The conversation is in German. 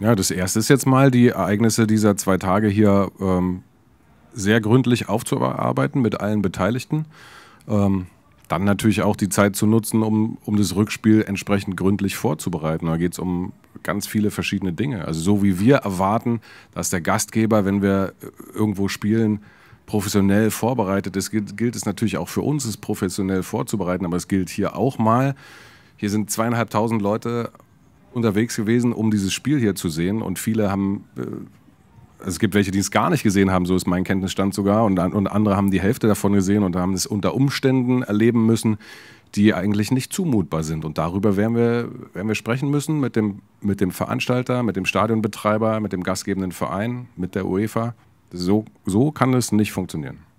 Ja, das erste ist jetzt mal, die Ereignisse dieser zwei Tage hier ähm, sehr gründlich aufzuarbeiten mit allen Beteiligten. Ähm, dann natürlich auch die Zeit zu nutzen, um, um das Rückspiel entsprechend gründlich vorzubereiten. Da geht es um ganz viele verschiedene Dinge. Also so wie wir erwarten, dass der Gastgeber, wenn wir äh, irgendwo spielen, professionell vorbereitet ist, gilt, gilt es natürlich auch für uns, es professionell vorzubereiten. Aber es gilt hier auch mal. Hier sind zweieinhalbtausend Leute unterwegs gewesen, um dieses Spiel hier zu sehen. Und viele haben, äh, also es gibt welche, die es gar nicht gesehen haben, so ist mein Kenntnisstand sogar. Und, und andere haben die Hälfte davon gesehen und haben es unter Umständen erleben müssen, die eigentlich nicht zumutbar sind. Und darüber werden wir, werden wir sprechen müssen mit dem, mit dem Veranstalter, mit dem Stadionbetreiber, mit dem gastgebenden Verein, mit der UEFA. So, so kann es nicht funktionieren.